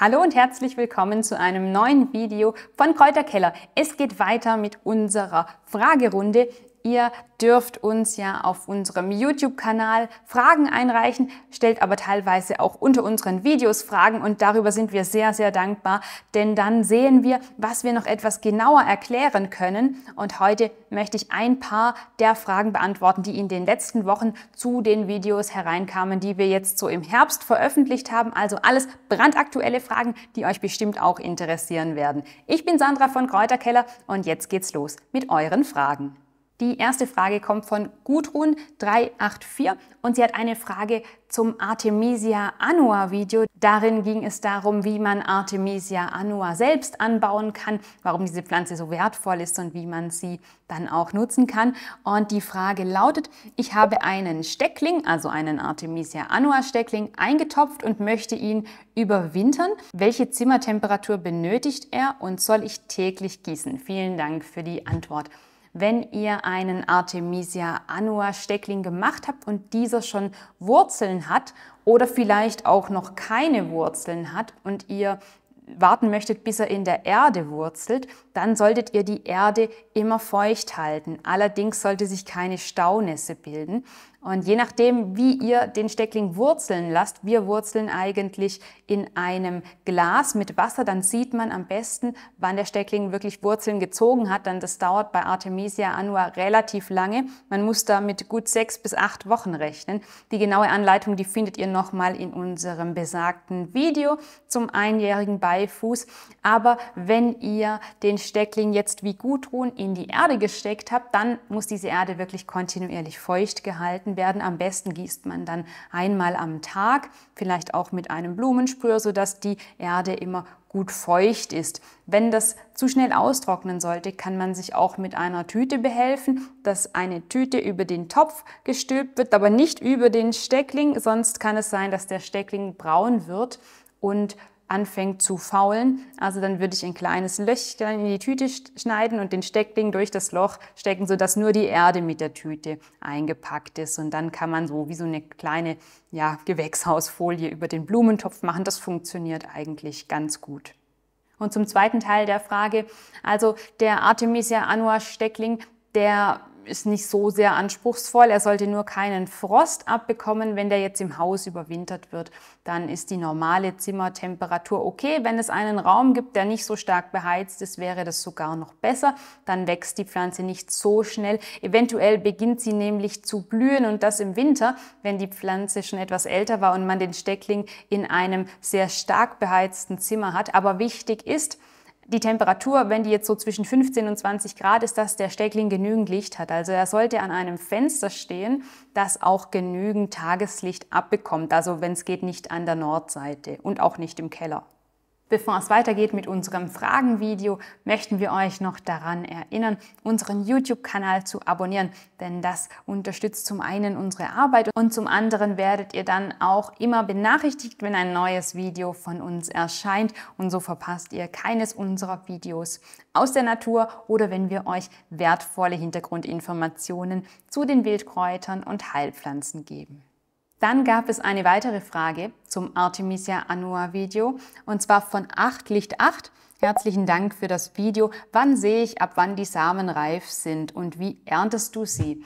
Hallo und herzlich willkommen zu einem neuen Video von Kräuterkeller. Es geht weiter mit unserer Fragerunde, Ihr dürft uns ja auf unserem YouTube-Kanal Fragen einreichen, stellt aber teilweise auch unter unseren Videos Fragen und darüber sind wir sehr, sehr dankbar, denn dann sehen wir, was wir noch etwas genauer erklären können. Und heute möchte ich ein paar der Fragen beantworten, die in den letzten Wochen zu den Videos hereinkamen, die wir jetzt so im Herbst veröffentlicht haben. Also alles brandaktuelle Fragen, die euch bestimmt auch interessieren werden. Ich bin Sandra von Kräuterkeller und jetzt geht's los mit euren Fragen. Die erste Frage kommt von Gudrun 384 und sie hat eine Frage zum Artemisia annua Video. Darin ging es darum, wie man Artemisia annua selbst anbauen kann, warum diese Pflanze so wertvoll ist und wie man sie dann auch nutzen kann. Und die Frage lautet, ich habe einen Steckling, also einen Artemisia annua Steckling eingetopft und möchte ihn überwintern. Welche Zimmertemperatur benötigt er und soll ich täglich gießen? Vielen Dank für die Antwort wenn ihr einen Artemisia annua Steckling gemacht habt und dieser schon Wurzeln hat oder vielleicht auch noch keine Wurzeln hat und ihr warten möchtet, bis er in der Erde wurzelt, dann solltet ihr die Erde immer feucht halten. Allerdings sollte sich keine Staunässe bilden. Und je nachdem, wie ihr den Steckling wurzeln lasst, wir wurzeln eigentlich in einem Glas mit Wasser, dann sieht man am besten, wann der Steckling wirklich Wurzeln gezogen hat, dann das dauert bei Artemisia annua relativ lange. Man muss da mit gut sechs bis acht Wochen rechnen. Die genaue Anleitung, die findet ihr nochmal in unserem besagten Video zum einjährigen Beifuß. Aber wenn ihr den Steckling jetzt wie Gudrun in die Erde gesteckt habt, dann muss diese Erde wirklich kontinuierlich feucht gehalten gehalten werden. Am besten gießt man dann einmal am Tag, vielleicht auch mit einem Blumenspür, sodass die Erde immer gut feucht ist. Wenn das zu schnell austrocknen sollte, kann man sich auch mit einer Tüte behelfen, dass eine Tüte über den Topf gestülpt wird, aber nicht über den Steckling, sonst kann es sein, dass der Steckling braun wird und anfängt zu faulen. Also dann würde ich ein kleines Löchchen in die Tüte schneiden und den Steckling durch das Loch stecken, sodass nur die Erde mit der Tüte eingepackt ist. Und dann kann man so wie so eine kleine ja, Gewächshausfolie über den Blumentopf machen. Das funktioniert eigentlich ganz gut. Und zum zweiten Teil der Frage, also der Artemisia annua Steckling, der ist nicht so sehr anspruchsvoll. Er sollte nur keinen Frost abbekommen, wenn der jetzt im Haus überwintert wird. Dann ist die normale Zimmertemperatur okay. Wenn es einen Raum gibt, der nicht so stark beheizt ist, wäre das sogar noch besser. Dann wächst die Pflanze nicht so schnell. Eventuell beginnt sie nämlich zu blühen und das im Winter, wenn die Pflanze schon etwas älter war und man den Steckling in einem sehr stark beheizten Zimmer hat. Aber wichtig ist, die Temperatur, wenn die jetzt so zwischen 15 und 20 Grad ist, dass der Steckling genügend Licht hat. Also er sollte an einem Fenster stehen, das auch genügend Tageslicht abbekommt. Also wenn es geht, nicht an der Nordseite und auch nicht im Keller. Bevor es weitergeht mit unserem Fragenvideo, möchten wir euch noch daran erinnern, unseren YouTube-Kanal zu abonnieren, denn das unterstützt zum einen unsere Arbeit und zum anderen werdet ihr dann auch immer benachrichtigt, wenn ein neues Video von uns erscheint und so verpasst ihr keines unserer Videos aus der Natur oder wenn wir euch wertvolle Hintergrundinformationen zu den Wildkräutern und Heilpflanzen geben. Dann gab es eine weitere Frage zum Artemisia annua Video und zwar von 8 Licht 8. Herzlichen Dank für das Video. Wann sehe ich, ab wann die Samen reif sind und wie erntest du sie?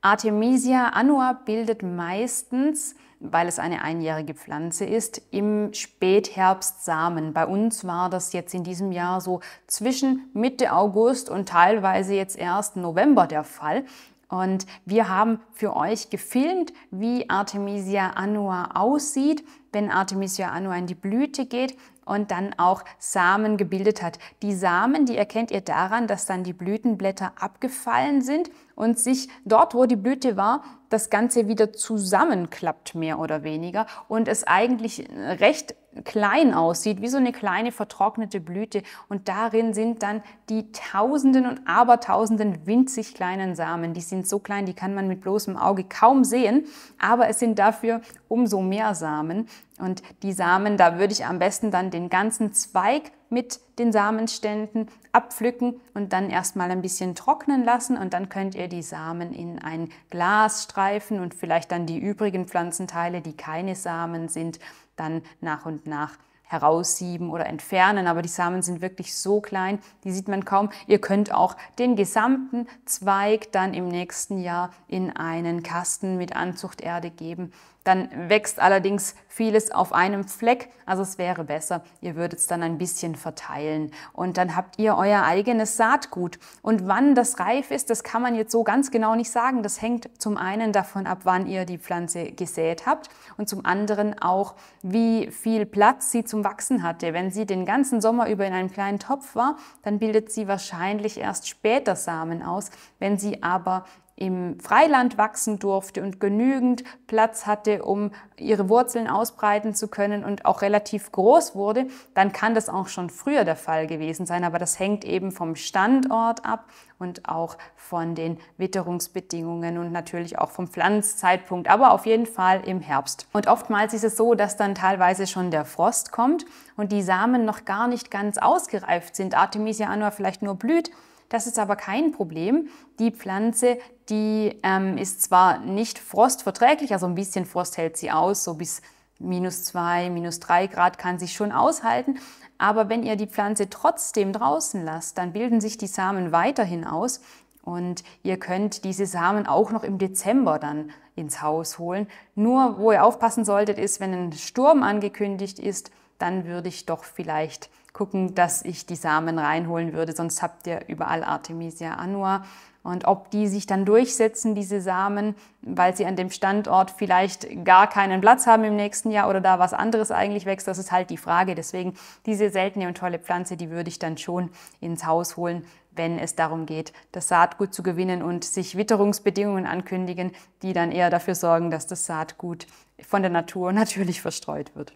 Artemisia annua bildet meistens, weil es eine einjährige Pflanze ist, im Spätherbst Samen. Bei uns war das jetzt in diesem Jahr so zwischen Mitte August und teilweise jetzt erst November der Fall. Und wir haben für euch gefilmt, wie Artemisia annua aussieht, wenn Artemisia annua in die Blüte geht und dann auch Samen gebildet hat. Die Samen, die erkennt ihr daran, dass dann die Blütenblätter abgefallen sind und sich dort, wo die Blüte war, das Ganze wieder zusammenklappt, mehr oder weniger. Und es eigentlich recht klein aussieht, wie so eine kleine vertrocknete Blüte. Und darin sind dann die Tausenden und Abertausenden winzig kleinen Samen. Die sind so klein, die kann man mit bloßem Auge kaum sehen, aber es sind dafür umso mehr Samen. Und die Samen, da würde ich am besten dann den ganzen Zweig mit den Samenständen abpflücken und dann erstmal ein bisschen trocknen lassen und dann könnt ihr die Samen in ein Glas streifen und vielleicht dann die übrigen Pflanzenteile, die keine Samen sind, dann nach und nach heraussieben oder entfernen. Aber die Samen sind wirklich so klein, die sieht man kaum. Ihr könnt auch den gesamten Zweig dann im nächsten Jahr in einen Kasten mit Anzuchterde geben dann wächst allerdings vieles auf einem Fleck. Also es wäre besser, ihr würdet es dann ein bisschen verteilen. Und dann habt ihr euer eigenes Saatgut. Und wann das reif ist, das kann man jetzt so ganz genau nicht sagen. Das hängt zum einen davon ab, wann ihr die Pflanze gesät habt und zum anderen auch, wie viel Platz sie zum Wachsen hatte. Wenn sie den ganzen Sommer über in einem kleinen Topf war, dann bildet sie wahrscheinlich erst später Samen aus. Wenn sie aber im Freiland wachsen durfte und genügend Platz hatte, um ihre Wurzeln ausbreiten zu können und auch relativ groß wurde, dann kann das auch schon früher der Fall gewesen sein. Aber das hängt eben vom Standort ab und auch von den Witterungsbedingungen und natürlich auch vom Pflanzzeitpunkt, aber auf jeden Fall im Herbst. Und oftmals ist es so, dass dann teilweise schon der Frost kommt und die Samen noch gar nicht ganz ausgereift sind. Artemisia annua vielleicht nur blüht das ist aber kein Problem. Die Pflanze, die ähm, ist zwar nicht frostverträglich, also ein bisschen Frost hält sie aus, so bis minus zwei, minus drei Grad kann sie schon aushalten. Aber wenn ihr die Pflanze trotzdem draußen lasst, dann bilden sich die Samen weiterhin aus und ihr könnt diese Samen auch noch im Dezember dann ins Haus holen. Nur wo ihr aufpassen solltet, ist, wenn ein Sturm angekündigt ist, dann würde ich doch vielleicht gucken, dass ich die Samen reinholen würde, sonst habt ihr überall Artemisia annua. Und ob die sich dann durchsetzen, diese Samen, weil sie an dem Standort vielleicht gar keinen Platz haben im nächsten Jahr oder da was anderes eigentlich wächst, das ist halt die Frage. Deswegen diese seltene und tolle Pflanze, die würde ich dann schon ins Haus holen, wenn es darum geht, das Saatgut zu gewinnen und sich Witterungsbedingungen ankündigen, die dann eher dafür sorgen, dass das Saatgut von der Natur natürlich verstreut wird.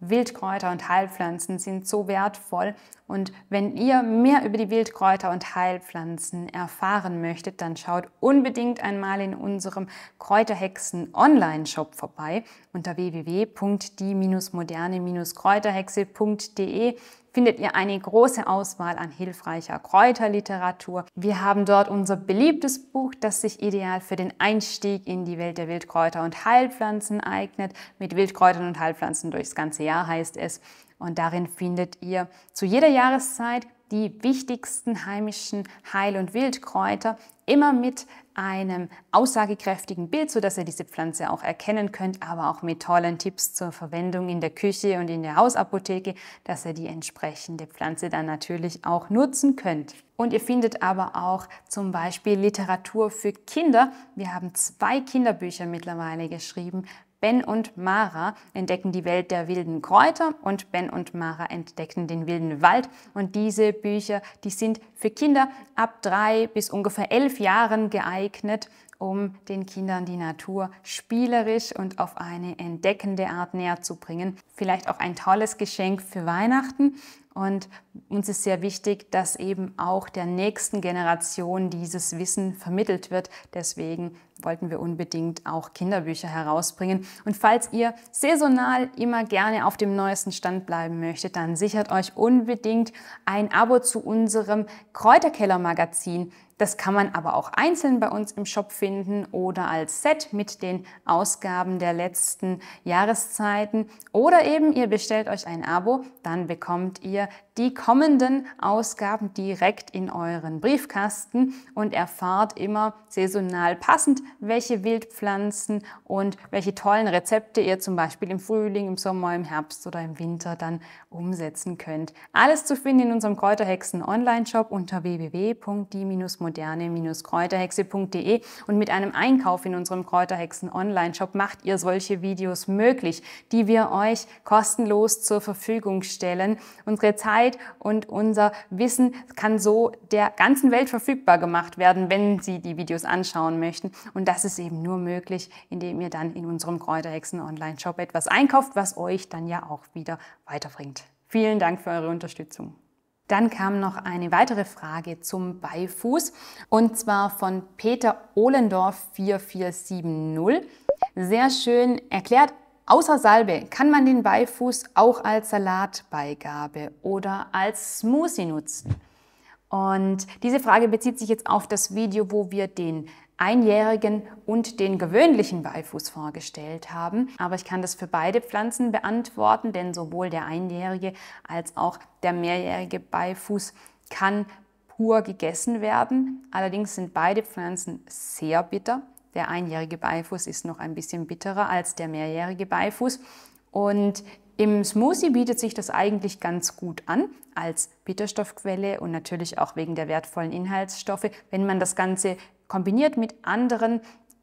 Wildkräuter und Heilpflanzen sind so wertvoll und wenn ihr mehr über die Wildkräuter und Heilpflanzen erfahren möchtet, dann schaut unbedingt einmal in unserem Kräuterhexen Online-Shop vorbei unter www.die-moderne-kräuterhexe.de findet ihr eine große Auswahl an hilfreicher Kräuterliteratur. Wir haben dort unser beliebtes Buch, das sich ideal für den Einstieg in die Welt der Wildkräuter und Heilpflanzen eignet. Mit Wildkräutern und Heilpflanzen durchs ganze Jahr heißt es. Und darin findet ihr zu jeder Jahreszeit die wichtigsten heimischen Heil- und Wildkräuter Immer mit einem aussagekräftigen Bild, sodass ihr diese Pflanze auch erkennen könnt, aber auch mit tollen Tipps zur Verwendung in der Küche und in der Hausapotheke, dass ihr die entsprechende Pflanze dann natürlich auch nutzen könnt. Und ihr findet aber auch zum Beispiel Literatur für Kinder. Wir haben zwei Kinderbücher mittlerweile geschrieben Ben und Mara entdecken die Welt der wilden Kräuter und Ben und Mara entdecken den wilden Wald. Und diese Bücher, die sind für Kinder ab drei bis ungefähr elf Jahren geeignet, um den Kindern die Natur spielerisch und auf eine entdeckende Art näher zu bringen. Vielleicht auch ein tolles Geschenk für Weihnachten. Und uns ist sehr wichtig, dass eben auch der nächsten Generation dieses Wissen vermittelt wird. Deswegen wollten wir unbedingt auch Kinderbücher herausbringen. Und falls ihr saisonal immer gerne auf dem neuesten Stand bleiben möchtet, dann sichert euch unbedingt ein Abo zu unserem Kräuterkeller-Magazin. Das kann man aber auch einzeln bei uns im Shop finden oder als Set mit den Ausgaben der letzten Jahreszeiten. Oder eben ihr bestellt euch ein Abo, dann bekommt ihr die kommenden Ausgaben direkt in euren Briefkasten und erfahrt immer saisonal passend, welche Wildpflanzen und welche tollen Rezepte ihr zum Beispiel im Frühling, im Sommer, im Herbst oder im Winter dann umsetzen könnt. Alles zu finden in unserem Kräuterhexen Online-Shop unter www.die-moderne-kräuterhexe.de und mit einem Einkauf in unserem Kräuterhexen Online-Shop macht ihr solche Videos möglich, die wir euch kostenlos zur Verfügung stellen. Unsere Zeit Zeit und unser Wissen kann so der ganzen Welt verfügbar gemacht werden, wenn Sie die Videos anschauen möchten. Und das ist eben nur möglich, indem ihr dann in unserem Kräuterhexen Online-Shop etwas einkauft, was euch dann ja auch wieder weiterbringt. Vielen Dank für eure Unterstützung. Dann kam noch eine weitere Frage zum Beifuß und zwar von Peter Ohlendorf 4470. Sehr schön erklärt, Außer Salbe kann man den Beifuß auch als Salatbeigabe oder als Smoothie nutzen. Und diese Frage bezieht sich jetzt auf das Video, wo wir den einjährigen und den gewöhnlichen Beifuß vorgestellt haben. Aber ich kann das für beide Pflanzen beantworten, denn sowohl der einjährige als auch der mehrjährige Beifuß kann pur gegessen werden. Allerdings sind beide Pflanzen sehr bitter der einjährige Beifuß ist noch ein bisschen bitterer als der mehrjährige Beifuß. Und im Smoothie bietet sich das eigentlich ganz gut an als Bitterstoffquelle und natürlich auch wegen der wertvollen Inhaltsstoffe, wenn man das Ganze kombiniert mit anderen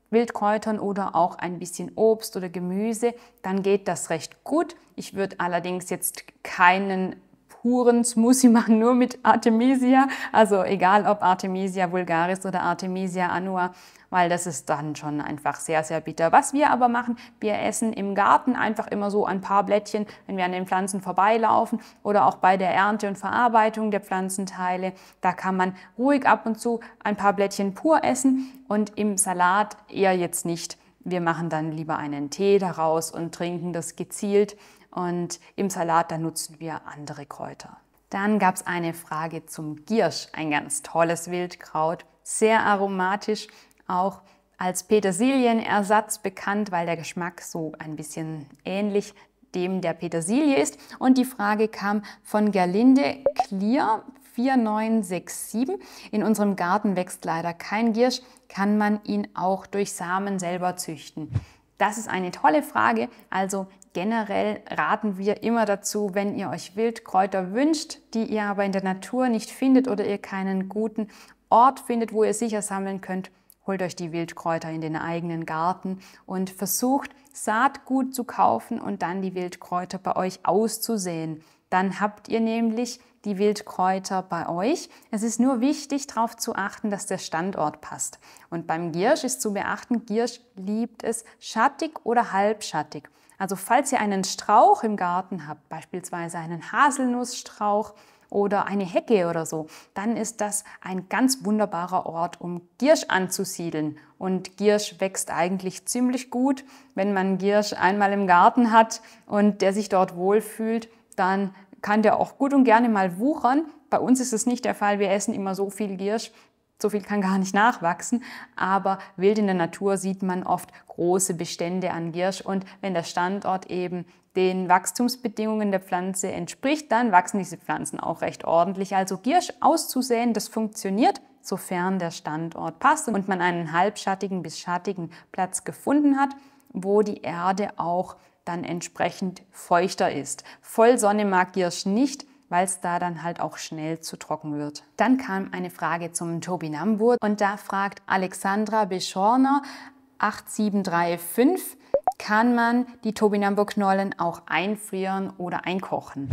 Wildkräutern oder auch ein bisschen Obst oder Gemüse, dann geht das recht gut. Ich würde allerdings jetzt keinen puren Smoothie machen, nur mit Artemisia. Also egal ob Artemisia vulgaris oder Artemisia annua, weil das ist dann schon einfach sehr, sehr bitter. Was wir aber machen, wir essen im Garten einfach immer so ein paar Blättchen, wenn wir an den Pflanzen vorbeilaufen oder auch bei der Ernte und Verarbeitung der Pflanzenteile. Da kann man ruhig ab und zu ein paar Blättchen pur essen und im Salat eher jetzt nicht. Wir machen dann lieber einen Tee daraus und trinken das gezielt. Und im Salat, da nutzen wir andere Kräuter. Dann gab es eine Frage zum Giersch, ein ganz tolles Wildkraut, sehr aromatisch, auch als Petersilienersatz bekannt, weil der Geschmack so ein bisschen ähnlich dem der Petersilie ist. Und die Frage kam von Gerlinde Klier, 4967. In unserem Garten wächst leider kein Giersch, kann man ihn auch durch Samen selber züchten? Das ist eine tolle Frage. Also generell raten wir immer dazu, wenn ihr euch Wildkräuter wünscht, die ihr aber in der Natur nicht findet oder ihr keinen guten Ort findet, wo ihr sicher sammeln könnt, holt euch die Wildkräuter in den eigenen Garten und versucht Saatgut zu kaufen und dann die Wildkräuter bei euch auszusäen. Dann habt ihr nämlich die Wildkräuter bei euch. Es ist nur wichtig, darauf zu achten, dass der Standort passt. Und beim Giersch ist zu beachten, Giersch liebt es schattig oder halbschattig. Also falls ihr einen Strauch im Garten habt, beispielsweise einen Haselnussstrauch oder eine Hecke oder so, dann ist das ein ganz wunderbarer Ort, um Giersch anzusiedeln. Und Giersch wächst eigentlich ziemlich gut. Wenn man Giersch einmal im Garten hat und der sich dort wohlfühlt, dann kann der auch gut und gerne mal wuchern. Bei uns ist es nicht der Fall. Wir essen immer so viel Giersch. So viel kann gar nicht nachwachsen, aber wild in der Natur sieht man oft große Bestände an Giersch und wenn der Standort eben den Wachstumsbedingungen der Pflanze entspricht, dann wachsen diese Pflanzen auch recht ordentlich. Also Giersch auszusäen, das funktioniert, sofern der Standort passt und man einen halbschattigen bis schattigen Platz gefunden hat, wo die Erde auch dann entsprechend feuchter ist. Vollsonne mag Giersch nicht, weil es da dann halt auch schnell zu trocken wird. Dann kam eine Frage zum Turbinambur und da fragt Alexandra Beschorner 8735, kann man die Turbinambur-Knollen auch einfrieren oder einkochen?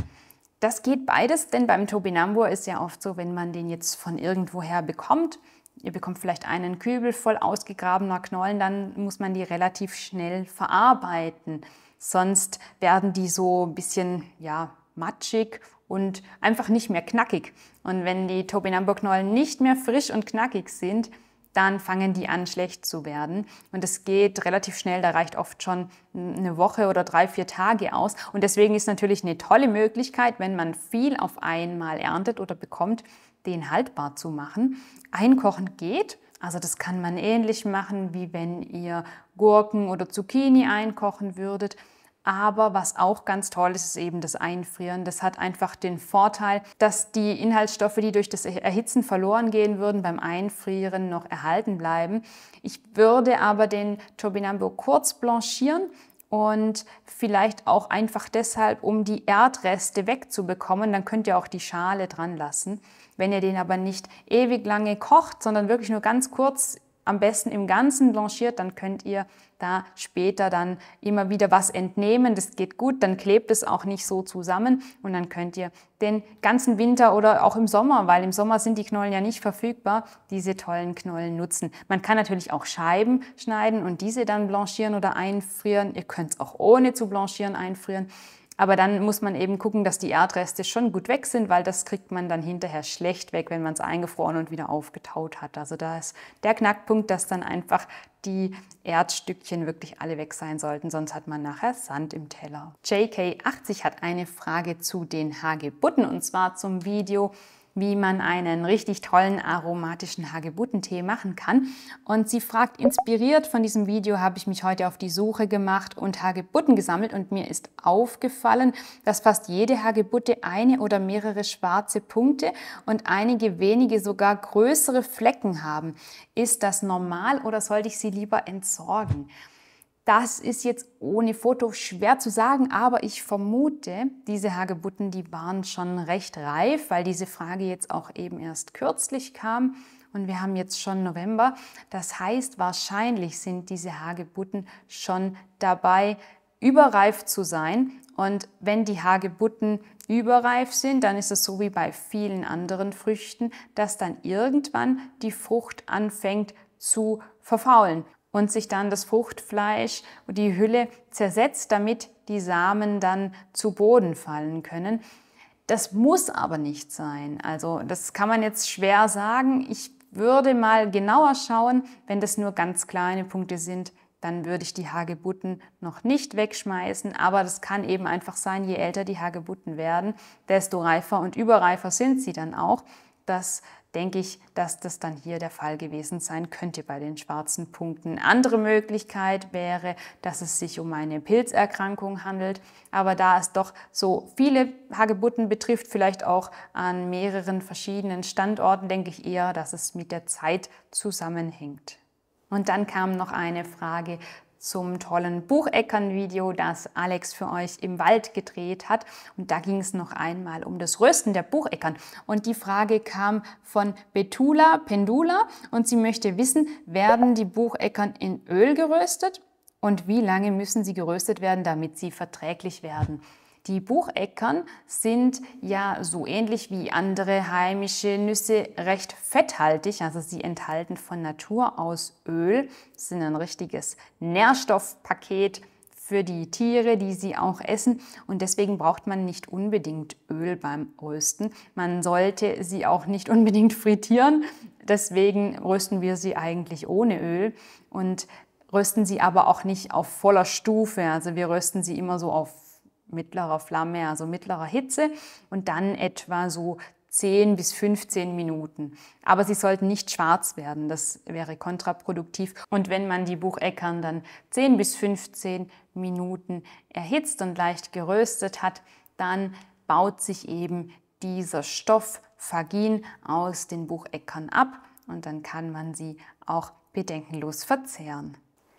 Das geht beides, denn beim Turbinambur ist ja oft so, wenn man den jetzt von irgendwoher bekommt, ihr bekommt vielleicht einen Kübel voll ausgegrabener Knollen, dann muss man die relativ schnell verarbeiten. Sonst werden die so ein bisschen, ja, matschig und einfach nicht mehr knackig. Und wenn die Topinambur-Knollen nicht mehr frisch und knackig sind, dann fangen die an, schlecht zu werden. Und das geht relativ schnell, da reicht oft schon eine Woche oder drei, vier Tage aus. Und deswegen ist natürlich eine tolle Möglichkeit, wenn man viel auf einmal erntet oder bekommt, den haltbar zu machen. Einkochen geht. Also das kann man ähnlich machen, wie wenn ihr Gurken oder Zucchini einkochen würdet. Aber was auch ganz toll ist, ist eben das Einfrieren. Das hat einfach den Vorteil, dass die Inhaltsstoffe, die durch das Erhitzen verloren gehen würden, beim Einfrieren noch erhalten bleiben. Ich würde aber den Turbinambo kurz blanchieren und vielleicht auch einfach deshalb, um die Erdreste wegzubekommen. Dann könnt ihr auch die Schale dran lassen. Wenn ihr den aber nicht ewig lange kocht, sondern wirklich nur ganz kurz am besten im Ganzen blanchiert, dann könnt ihr da später dann immer wieder was entnehmen. Das geht gut, dann klebt es auch nicht so zusammen und dann könnt ihr den ganzen Winter oder auch im Sommer, weil im Sommer sind die Knollen ja nicht verfügbar, diese tollen Knollen nutzen. Man kann natürlich auch Scheiben schneiden und diese dann blanchieren oder einfrieren. Ihr könnt es auch ohne zu blanchieren einfrieren. Aber dann muss man eben gucken, dass die Erdreste schon gut weg sind, weil das kriegt man dann hinterher schlecht weg, wenn man es eingefroren und wieder aufgetaut hat. Also da ist der Knackpunkt, dass dann einfach die Erdstückchen wirklich alle weg sein sollten, sonst hat man nachher Sand im Teller. JK80 hat eine Frage zu den Hagebutten und zwar zum Video wie man einen richtig tollen aromatischen Hagebuttentee machen kann. Und sie fragt, inspiriert von diesem Video habe ich mich heute auf die Suche gemacht und Hagebutten gesammelt und mir ist aufgefallen, dass fast jede Hagebutte eine oder mehrere schwarze Punkte und einige wenige sogar größere Flecken haben. Ist das normal oder sollte ich sie lieber entsorgen? Das ist jetzt ohne Foto schwer zu sagen, aber ich vermute, diese Hagebutten, die waren schon recht reif, weil diese Frage jetzt auch eben erst kürzlich kam und wir haben jetzt schon November. Das heißt, wahrscheinlich sind diese Hagebutten schon dabei, überreif zu sein. Und wenn die Hagebutten überreif sind, dann ist es so wie bei vielen anderen Früchten, dass dann irgendwann die Frucht anfängt zu verfaulen und sich dann das Fruchtfleisch und die Hülle zersetzt, damit die Samen dann zu Boden fallen können. Das muss aber nicht sein. Also das kann man jetzt schwer sagen. Ich würde mal genauer schauen, wenn das nur ganz kleine Punkte sind, dann würde ich die Hagebutten noch nicht wegschmeißen. Aber das kann eben einfach sein, je älter die Hagebutten werden, desto reifer und überreifer sind sie dann auch, dass denke ich, dass das dann hier der Fall gewesen sein könnte bei den schwarzen Punkten. andere Möglichkeit wäre, dass es sich um eine Pilzerkrankung handelt, aber da es doch so viele Hagebutten betrifft, vielleicht auch an mehreren verschiedenen Standorten, denke ich eher, dass es mit der Zeit zusammenhängt. Und dann kam noch eine Frage zum tollen Bucheckern-Video, das Alex für euch im Wald gedreht hat. Und da ging es noch einmal um das Rösten der Bucheckern. Und die Frage kam von Betula Pendula und sie möchte wissen, werden die Bucheckern in Öl geröstet? Und wie lange müssen sie geröstet werden, damit sie verträglich werden? Die Bucheckern sind ja so ähnlich wie andere heimische Nüsse recht fetthaltig, also sie enthalten von Natur aus Öl, sind ein richtiges Nährstoffpaket für die Tiere, die sie auch essen. Und deswegen braucht man nicht unbedingt Öl beim Rösten. Man sollte sie auch nicht unbedingt frittieren. Deswegen rösten wir sie eigentlich ohne Öl und rösten sie aber auch nicht auf voller Stufe. Also wir rösten sie immer so auf mittlerer Flamme, also mittlerer Hitze und dann etwa so 10 bis 15 Minuten. Aber sie sollten nicht schwarz werden, das wäre kontraproduktiv. Und wenn man die Bucheckern dann 10 bis 15 Minuten erhitzt und leicht geröstet hat, dann baut sich eben dieser Stoff Fagin aus den Bucheckern ab und dann kann man sie auch bedenkenlos verzehren.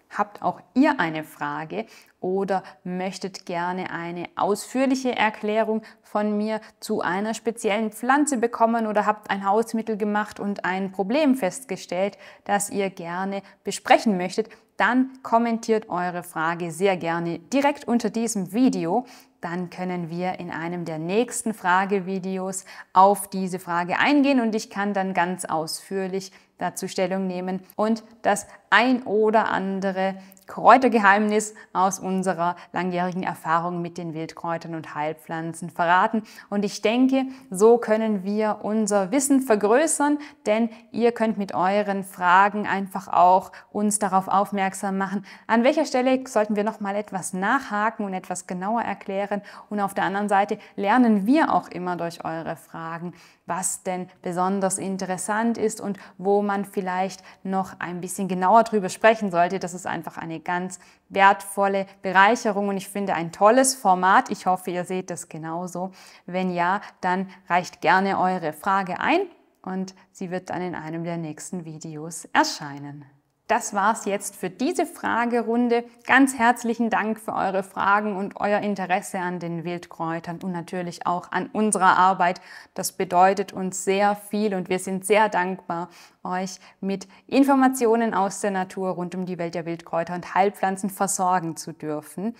Habt auch ihr eine Frage oder möchtet gerne eine ausführliche Erklärung von mir zu einer speziellen Pflanze bekommen oder habt ein Hausmittel gemacht und ein Problem festgestellt, das ihr gerne besprechen möchtet, dann kommentiert eure Frage sehr gerne direkt unter diesem Video. Dann können wir in einem der nächsten Fragevideos auf diese Frage eingehen und ich kann dann ganz ausführlich dazu Stellung nehmen und das ein oder andere Kräutergeheimnis aus unserer langjährigen Erfahrung mit den Wildkräutern und Heilpflanzen verraten. Und ich denke, so können wir unser Wissen vergrößern, denn ihr könnt mit euren Fragen einfach auch uns darauf aufmerksam machen, an welcher Stelle sollten wir nochmal etwas nachhaken und etwas genauer erklären. Und auf der anderen Seite lernen wir auch immer durch eure Fragen, was denn besonders interessant ist und wo man vielleicht noch ein bisschen genauer drüber sprechen sollte. Das ist einfach eine ganz wertvolle Bereicherung und ich finde ein tolles Format. Ich hoffe, ihr seht das genauso. Wenn ja, dann reicht gerne eure Frage ein und sie wird dann in einem der nächsten Videos erscheinen. Das war's jetzt für diese Fragerunde. Ganz herzlichen Dank für eure Fragen und euer Interesse an den Wildkräutern und natürlich auch an unserer Arbeit. Das bedeutet uns sehr viel und wir sind sehr dankbar, euch mit Informationen aus der Natur rund um die Welt der Wildkräuter und Heilpflanzen versorgen zu dürfen.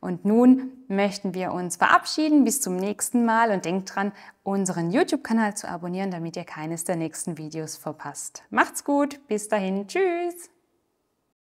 Und nun möchten wir uns verabschieden. Bis zum nächsten Mal und denkt dran, unseren YouTube-Kanal zu abonnieren, damit ihr keines der nächsten Videos verpasst. Macht's gut, bis dahin, tschüss!